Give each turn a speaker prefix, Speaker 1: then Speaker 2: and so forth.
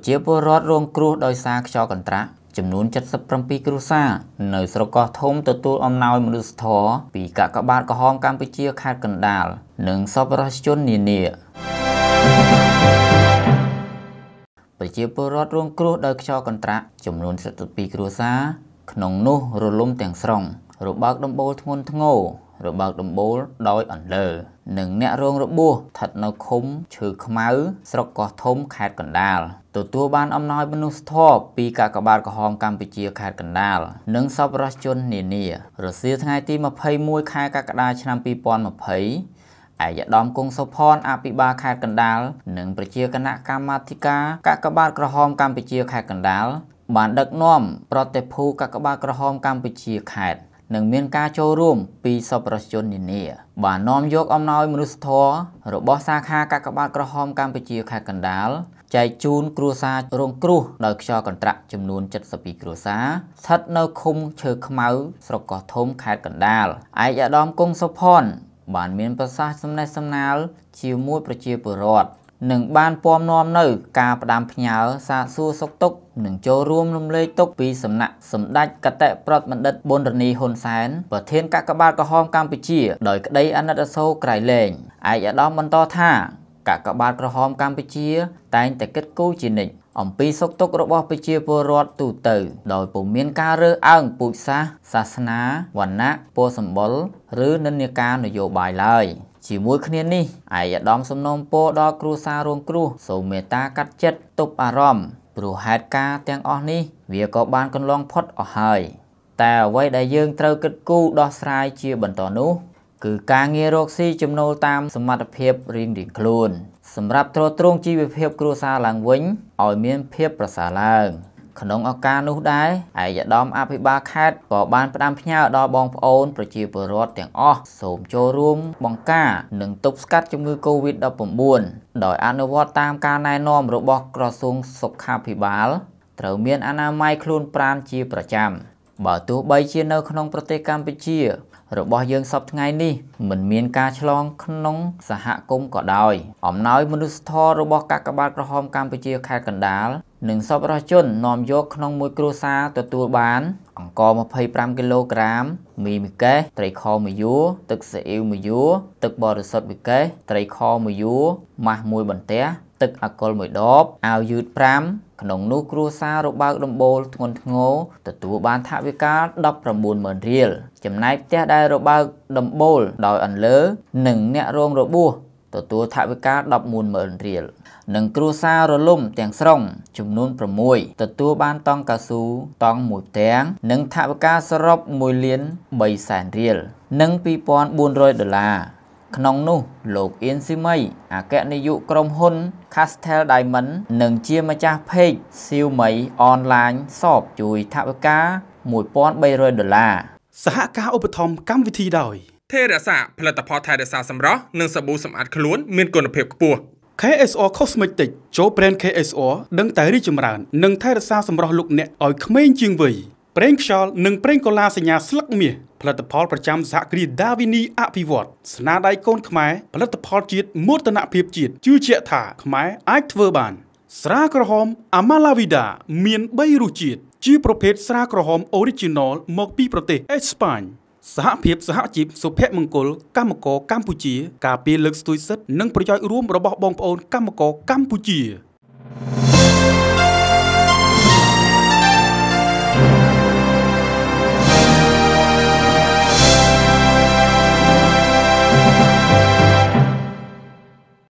Speaker 1: ប្រជាពលរដ្ឋរងគ្រោះដោយសារខ្យល់កន្ត្រាក់ចំនួន77គ្រួសារនៅស្រុកកោះធំទទួលអំណោយមនុស្សធម៌ពីកាកបាទក្រហមកម្ពុជាខេត្តកណ្ដាលនិងសប្បុរសជននានាប្រជាពលរដ្ឋរងគ្រោះដោយខ្យល់កន្ត្រាក់ចំនួន72គ្រួសារក្នុង នោះ រលំទាំងស្រុង របបើកដំបូលធ្ងន់ធ្ងររបើកដំបូលដោយអន្លើនិងអ្នករងរបួសស្ថិតនៅឃុំឈើខ្មៅ ស្រុកកោះធំខេត្តកណ្ដាលទទួលបានអំណោយមនុស្សធម៌ពីកាកបាទក្រហមកម្ពុជាខេត្តកណ្ដាលនិងសប្បុរសជននានារសៀលថ្ងៃទី21ខែកក្កដាឆ្នាំ2020ឯកឧត្តមគង់សុផនអភិបាលខេត្តកណ្ដាលនិងប្រជាគណៈកម្មាធិការកាកបាទក្រហមកម្ពុជាខេត្តកណ្ដាលបានដឹកនាំប្រតិភូកាកបាទក្រហមកម្ពុជាខេត្តនិងមានការចូលរួម ពីសប្បុរសជននានា បាននាំយកអំណោយមនុស្សធម៌របស់សាខាកាកបាទក្រហមកម្ពុជាខេត្តកណ្ដាលចែកជូនគ្រួសាររងគ្រោះដោយខ្យល់កន្ត្រាក់ចំនួន72គ្រួសារស្ថិតនៅឃុំឈើខ្មៅស្រុកកោះធំខេត្តកណ្ដាលឯកឧត្តមគង់សុផាន់បាន មានប្រសាសន៍សំណេះសំណាលជាមួយប្រជាពលរដ្ឋនឹងបានពំនាំនៅការផ្ដាំផ្ញើសាសួរសុខទុក្ខនិងចូលរួមរំលែកទុក្ខពីសំណាក់សម្ដេចកតេប្រតបណ្ឌិតប៊ុនរនីហ៊ុនសែនប្រធានកកបាទក្រហមកម្ពុជាដោយក្តីអាណិតអាសូរក្រៃលែងឯកឧត្តមបន្តថាកកបាទក្រហមកម្ពុជាតែងតែគិតគូរជានិច្ចអំពីសុខទុក្ខរបស់ប្រជាពលរដ្ឋទូទៅដោយពុំមានការរើសអើងពូជសាសន៍សាសនាវណ្ណៈពណ៌សម្បុរឬនិន្នាការនយោបាយឡើយ។ជាមួយគ្នានេះឯកឧត្តមសំណូមពរដល់គ្រួសាររងគ្រោះសូមមេត្តាកាត់ចិត្តទប់អារម្មណ៍ព្រោះហេតុការណ៍ទាំងអស់នេះ វាក៏បានកន្លងផុតអស់ហើយតែអ្វីដែលយើងត្រូវគិតគូរដោះស្រាយជាបន្តនោះគឺការងាររកស៊ីចំណូលតាមសមត្ថភាពរៀងៗខ្លួន សម្រាប់ទ្រទ្រង់ជីវភាពគ្រួសារឡើងវិញឲ្យមានភាពប្រសើរឡើង។ក្នុងឱកាសនោះដែរឯកឧត្តមអភិបាលខេត្តក៏បានផ្ដាំផ្ញើដល់បងប្អូនប្រជាពលរដ្ឋទាំងអស់សូមចូលរួមបង្ការ និងទប់ស្កាត់ជំងឺ Covid-19 ដោយអនុវត្តតាមការណែនាំរបស់ក្រសួងសុខាភិបាលត្រូវមានអនាម័យខ្លួនប្រាណជា ប្រចាំបើទោះបីជានៅក្នុងប្រទេសកម្ពុជា របស់ យើងសពថ្ងៃនេះមិនមានការឆ្លងក្នុង សហគមន៍ក៏ដោយអំណោយមនុស្សធម៌របស់កាកបាទក្រហមកម្ពុជាខេត្តកណ្ដាលនិងសប្បុរសជននាំយកក្នុងមួយគ្រួសារទទួលបាន អង្ករ25គីឡូក្រាម មីមួយកេសត្រីខមួយយួរទឹកស៊ីអ៊ីវមួយយួរទឹកបរិសុទ្ធមួយកេសត្រីខមួយយួរម៉ាស់មួយបន្ទះទឹកអាកុលមួយដបអាវយឺត5ក្នុងនោះគ្រួសាររបើកដំបូលធ្ងន់ធ្ងរទទួលបានថវិកា190,000រៀលចំណែកផ្ទះដែលរបើកដំបូលដោយអន្លើនិងអ្នករងរបួសទទួលថវិកា140,000រៀលនិងគ្រួសាររលំទាំងស្រុងចំនួន6ទទួលបានតង់កៅស៊ូតង់មួយផ្ទាំងនិងថវិកាសរុប1លាន300,000រៀលនិង2,400ដុល្លារក្នុងនោះលោកអៀនស៊ីមីអគ្គនាយកក្រុមហ៊ុន Castel Diamond និងជាម្ចាស់ page សៀវមីអនឡាញសបជួយថវិកា1300ដុល្លារសហការឧបត្ថម្ភកម្មវិធីដោយ
Speaker 2: ថែរក្សាផលិតផលថែរក្សាសម្រស់និងសាប៊ូសម្អាតខ្លួនមានគុណភាពខ្ពស់ KSR Cosmetics ចូល brand KSR ដឹងតែរីចម្រើននិងថែរក្សាសម្រស់លោកអ្នកឲ្យក្មេងជាងវ័យប្រេងខ្យល់និងប្រេងកូឡាសញ្ញាស្លឹកមាសផលិតផលប្រចាំសហគ្រាសដាវីនីអភិវឌ្ឍស្នាដៃកូនខ្មែរផលិតផលជាតិមោទនភាពជាតិជឿជាក់ថាខ្មែរអាចធ្វើបាន ស្រាក្រហមអាម៉ាឡាវីដាមាន3រសជាតិជាប្រភេទស្រាក្រហម Original មកពីប្រទេសអេស្ប៉ាញសហភាពសហជីពសុភមង្គលកម្មករកម្ពុជាការពារលើកស្ទួយសិទ្ធិនិងប្រយោជន៍រួមរបស់បងប្អូនកម្មករកម្ពុជា។